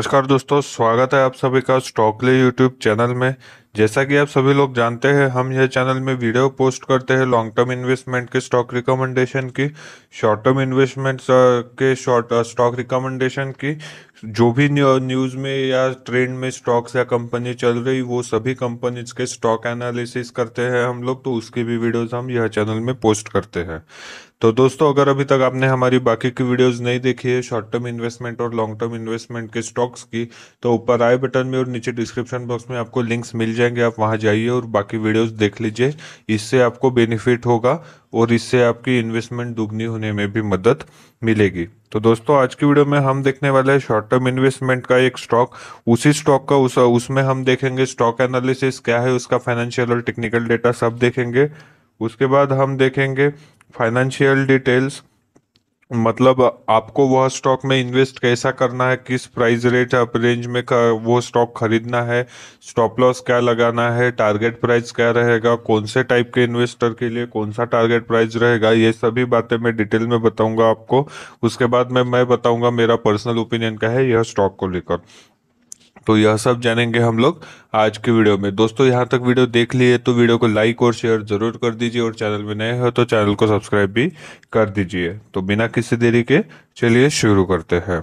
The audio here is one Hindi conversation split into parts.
नमस्कार दोस्तों स्वागत है आप सभी का स्टॉकले यूट्यूब चैनल में जैसा कि आप सभी लोग जानते हैं हम यह चैनल में वीडियो पोस्ट करते हैं लॉन्ग टर्म इन्वेस्टमेंट के स्टॉक रिकमेंडेशन की शॉर्ट टर्म इन्वेस्टमेंट के शॉर्ट स्टॉक रिकमेंडेशन की जो भी न्यूज़ में या ट्रेंड में स्टॉक्स या कंपनी चल रही वो सभी कंपनीज के स्टॉक एनालिसिस करते हैं हम लोग तो उसकी भी वीडियोज़ हम यह चैनल में पोस्ट करते हैं तो दोस्तों अगर अभी तक आपने हमारी बाकी की वीडियोस नहीं देखी है शॉर्ट टर्म इन्वेस्टमेंट और लॉन्ग टर्म इन्वेस्टमेंट के स्टॉक्स की तो ऊपर आई बटन में और नीचे डिस्क्रिप्शन बॉक्स में आपको लिंक्स मिल जाएंगे आप वहां जाइए और बाकी वीडियोस देख लीजिए इससे आपको बेनिफिट होगा और इससे आपकी इन्वेस्टमेंट दुगनी होने में भी मदद मिलेगी तो दोस्तों आज की वीडियो में हम देखने वाले हैं शॉर्ट टर्म इन्वेस्टमेंट का एक स्टॉक उसी स्टॉक का उस उसमें हम देखेंगे स्टॉक एनालिसिस क्या है उसका फाइनेंशियल और टेक्निकल डेटा सब देखेंगे उसके बाद हम देखेंगे फाइनेंशियल डिटेल्स मतलब आपको वह स्टॉक में इन्वेस्ट कैसा करना है किस प्राइस रेट रेंज में का वो स्टॉक खरीदना है स्टॉप लॉस क्या लगाना है टारगेट प्राइस क्या रहेगा कौन से टाइप के इन्वेस्टर के लिए कौन सा टारगेट प्राइस रहेगा ये सभी बातें मैं डिटेल में बताऊंगा आपको उसके बाद में मैं बताऊंगा मेरा पर्सनल ओपिनियन क्या है यह स्टॉक को लेकर तो यह सब जानेंगे हम लोग आज के वीडियो में दोस्तों यहाँ तक वीडियो देख लिए तो वीडियो को लाइक और शेयर जरूर कर दीजिए और चैनल में नए हो तो चैनल को सब्सक्राइब भी कर दीजिए तो बिना किसी देरी के चलिए शुरू करते हैं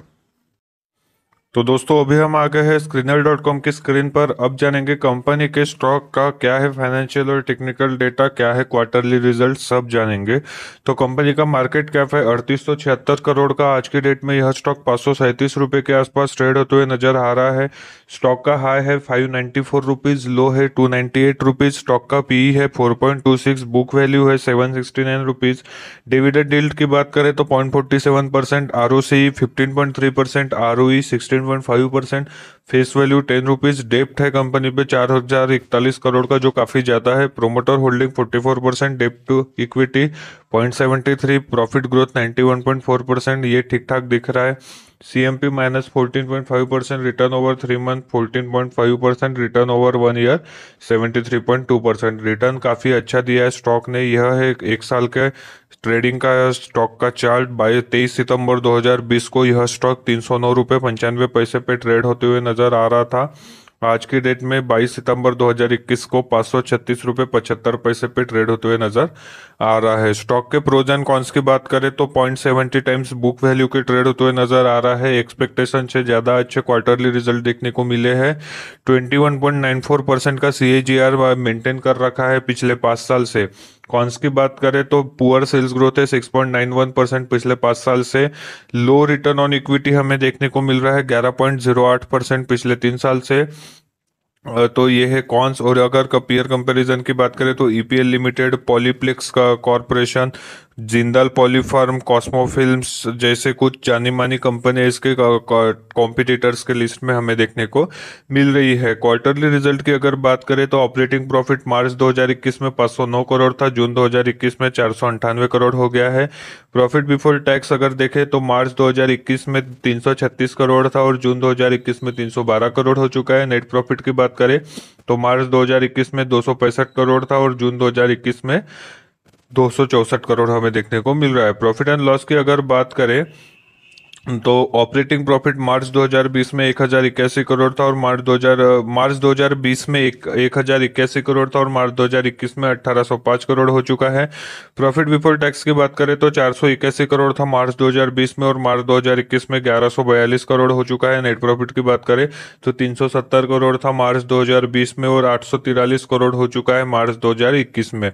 तो दोस्तों अभी हम आ गए हैं स्क्रीनर डॉट कॉम की स्क्रीन पर अब जानेंगे कंपनी के स्टॉक का क्या है फाइनेंशियल और टेक्निकल डेटा क्या है क्वार्टरली रिजल्ट सब जानेंगे तो कंपनी का मार्केट कैप है अड़तीस सौ छिहत्तर करोड़ का आज के डेट में यह स्टॉक पाँच सौ सैंतीस रुपये के आसपास ट्रेड होते हुए नजर आ रहा है स्टॉक का हाई है five ninety four rupees low है two ninety eight rupees stock का पी e है four point two six book value है seven sixty nine rupees dividend yield की बात करें तो point forty seven percent R O C fifteen point three percent R O E sixteen one five percent face value ten rupees डेप्ट है कंपनी पे चार हजार इकतालीस करोड़ का जो काफी ज्यादा है promoter holding forty four percent डेप्ट to equity point seventy three profit growth ninety one point four percent ये ठीक ठाक दिख रहा है CMP minus 14.5% return over three month 14.5% return over one year 73.2% return काफ़ी अच्छा दिया है स्टॉक ने यह है एक साल के ट्रेडिंग का स्टॉक का चार्ट बाईस तेईस सितंबर 2020 को यह स्टॉक तीन सौ नौ रुपये पंचानवे पैसे पे ट्रेड होते हुए नज़र आ रहा था आज की डेट में 22 सितंबर 2021 को पाँच सौ छत्तीस रुपये पचहत्तर पैसे पे ट्रेड होते हुए नजर आ रहा है स्टॉक के प्रोज एंड कॉन्स की बात करें तो point seventy times book value के ट्रेड होते हुए नजर आ रहा है एक्सपेक्टेशन से ज़्यादा अच्छे क्वार्टरली रिजल्ट देखने को मिले हैं 21.94 परसेंट का सी मेंटेन कर रखा है पिछले पाँच साल से कॉन्स की बात करें तो पुअर सेल्स ग्रोथ है six point nine one percent पिछले पांच साल से लो रिटर्न ऑन इक्विटी हमें देखने को मिल रहा है ग्यारह पॉइंट जीरो आठ परसेंट पिछले तीन साल से तो ये है कॉन्स और अगर कपियर कंपैरिजन की बात करें तो ईपीएल लिमिटेड पॉलीप्लेक्स का कॉरपोरेशन जिंदल पॉलीफार्म कॉस्मो फिल्म जैसे कुछ जानी मानी कंपनी इसके कॉम्पिटिटर्स के लिस्ट में हमें देखने को मिल रही है क्वार्टरली रिजल्ट की अगर बात करें तो ऑपरेटिंग प्रॉफिट मार्च 2021 में पांच करोड़ था जून 2021 में चार करोड़ हो गया है प्रॉफिट बिफोर टैक्स अगर देखें तो मार्च 2021 में 336 करोड़ था और जून 2021 में 312 करोड़ हो चुका है नेट प्रॉफिट की बात करें तो मार्च 2021 में दो करोड़ था और जून 2021 में दो करोड़ हमें देखने को मिल रहा है प्रॉफिट एंड लॉस की अगर बात करें तो ऑपरेटिंग प्रॉफिट मार्च 2020 में एक हजार इक्यासी करोड़ था और मार्च 2000 मार्च 2020 में एक एक हजार इक्यासी करोड़ था और मार्च 2021 में 1805 करोड़ हो चुका है प्रॉफिट बिफोर टैक्स की बात करें तो चार सौ इक्यासी करोड़ था मार्च 2020 में और मार्च 2021 में ग्यारह सौ बयालीस करोड़ हो चुका है नेट प्रॉफिट की बात करें तो तीन सौ सत्तर करोड़ था मार्च दो में और आठ सौ तिरालीस करोड़ हो चुका है मार्च दो में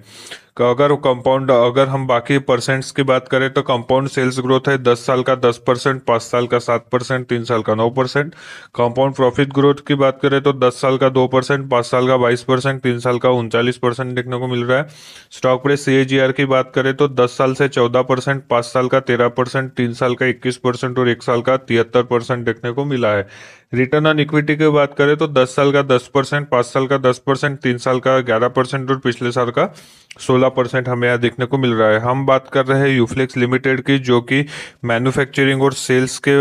का तो अगर वो कंपाउंड अगर हम बाकी परसेंट्स की बात करें तो कंपाउंड सेल्स ग्रोथ है दस साल का दस परसेंट पाँच साल का सात परसेंट तीन साल का नौ परसेंट कंपाउंड प्रॉफिट ग्रोथ की बात करें तो दस साल का दो परसेंट पाँच साल का बाईस परसेंट तीन साल का उनचालीस परसेंट देखने को मिल रहा है स्टॉक प्राइस सी की बात करें तो दस साल से चौदह परसेंट पाँच साल का तेरह परसेंट तीन साल का इक्कीस परसेंट और एक साल का तिहत्तर परसेंट देखने को मिला है रिटर्न ऑन इक्विटी की बात करें तो 10 साल का 10 परसेंट पांच साल का 10 परसेंट तीन साल का 11 परसेंट और पिछले साल का 16 परसेंट हमें यहाँ देखने को मिल रहा है हम बात कर रहे हैं यूफ्लेक्स लिमिटेड की जो कि मैन्युफैक्चरिंग और सेल्स के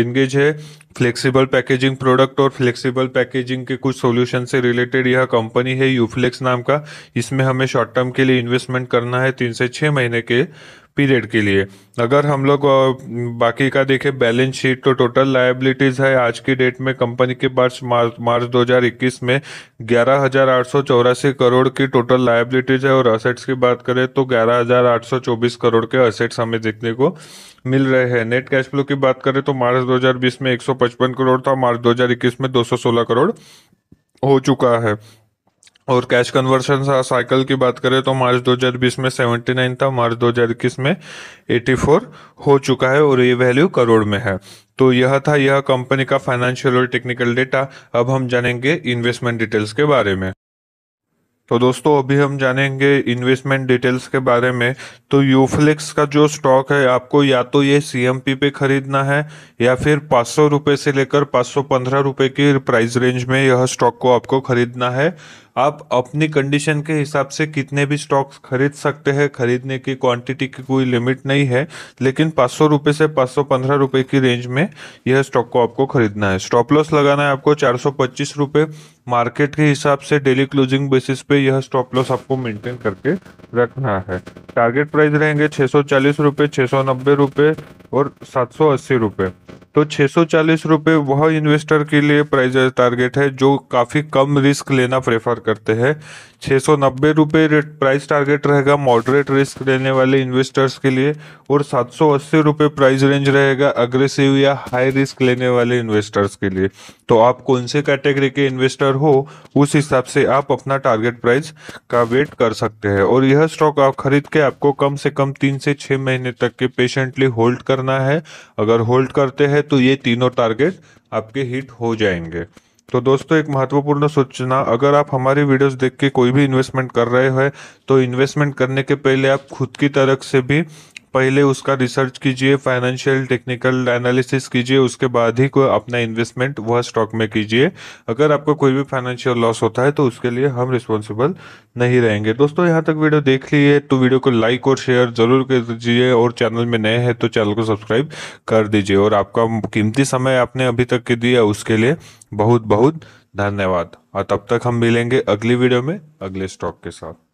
एंगेज है फ्लेक्सिबल पैकेजिंग प्रोडक्ट और फ्लेक्सिबल पैकेजिंग के कुछ सॉल्यूशन से रिलेटेड यह कंपनी है यूफ्लेक्स नाम का इसमें हमें शॉर्ट टर्म के लिए इन्वेस्टमेंट करना है तीन से छः महीने के पीरियड के लिए अगर हम लोग बाकी का देखें बैलेंस शीट तो टोटल लाइबिलिटीज है आज की डेट में कंपनी के पास मार्च मार्च 2021 में ग्यारह करोड़ की टोटल लाइबिलिटीज है और असेट्स की बात करें तो ग्यारह करोड़ के असेट्स हमें देखने को मिल रहे हैं नेट कैश फ्लो की बात करें तो मार्च 2020 में 155 करोड़ था मार्च 2021 में 216 करोड़ हो चुका है और कैश कन्वर्शन साइकिल की बात करें तो मार्च 2020 में 79 था मार्च 2021 में 84 हो चुका है और ये वैल्यू करोड़ में है तो यह था यह कंपनी का फाइनेंशियल और टेक्निकल डेटा अब हम जानेंगे इन्वेस्टमेंट डिटेल्स के बारे में तो दोस्तों अभी हम जानेंगे इन्वेस्टमेंट डिटेल्स के बारे में तो यूफ्लिक्स का जो स्टॉक है आपको या तो ये सी पे खरीदना है या फिर पाँच सौ से लेकर पाँच सौ की प्राइस रेंज में यह स्टॉक को आपको खरीदना है आप अपनी कंडीशन के हिसाब से कितने भी स्टॉक्स खरीद सकते हैं खरीदने की क्वांटिटी की कोई लिमिट नहीं है लेकिन पाँच सौ रुपये से पाँच सौ पंद्रह रुपये की रेंज में यह स्टॉक को आपको खरीदना है स्टॉप लॉस लगाना है आपको चार सौ पच्चीस रुपये मार्केट के हिसाब से डेली क्लोजिंग बेसिस पे यह स्टॉप लॉस आपको मेंटेन करके रखना है टारगेट प्राइस रहेंगे छः सौ चालीस रुपये छः सौ नब्बे रुपये और सात सौ अस्सी रुपये तो छः सौ चालीस रुपये वह इन्वेस्टर के लिए प्राइस टारगेट है जो काफ़ी कम रिस्क लेना प्रेफर कवर करते हैं छः सौ नब्बे रुपये रेट प्राइस टारगेट रहेगा मॉडरेट रिस्क लेने वाले इन्वेस्टर्स के लिए और सात सौ अस्सी रुपये प्राइस रेंज रहेगा अग्रेसिव या हाई रिस्क लेने वाले इन्वेस्टर्स के लिए तो आप कौन से कैटेगरी के इन्वेस्टर हो उस हिसाब से आप अपना टारगेट प्राइस का वेट कर सकते हैं और यह स्टॉक आप खरीद के आपको कम से कम तीन से छः महीने तक के पेशेंटली होल्ड करना है अगर होल्ड करते हैं तो ये तीनों टारगेट आपके हिट हो जाएंगे तो दोस्तों एक महत्वपूर्ण सूचना अगर आप हमारी वीडियोस देख के कोई भी इन्वेस्टमेंट कर रहे हैं तो इन्वेस्टमेंट करने के पहले आप खुद की तरफ से भी पहले उसका रिसर्च कीजिए फाइनेंशियल टेक्निकल एनालिसिस कीजिए उसके बाद ही कोई अपना इन्वेस्टमेंट वह स्टॉक में कीजिए अगर आपको कोई भी फाइनेंशियल लॉस होता है तो उसके लिए हम रिस्पॉन्सिबल नहीं रहेंगे दोस्तों यहाँ तक वीडियो देख लिए तो वीडियो को लाइक और शेयर जरूर कर दीजिए और चैनल में नए हैं तो चैनल को सब्सक्राइब कर दीजिए और आपका कीमती समय आपने अभी तक के दिया उसके लिए बहुत बहुत धन्यवाद और तब तक हम मिलेंगे अगली वीडियो में अगले स्टॉक के साथ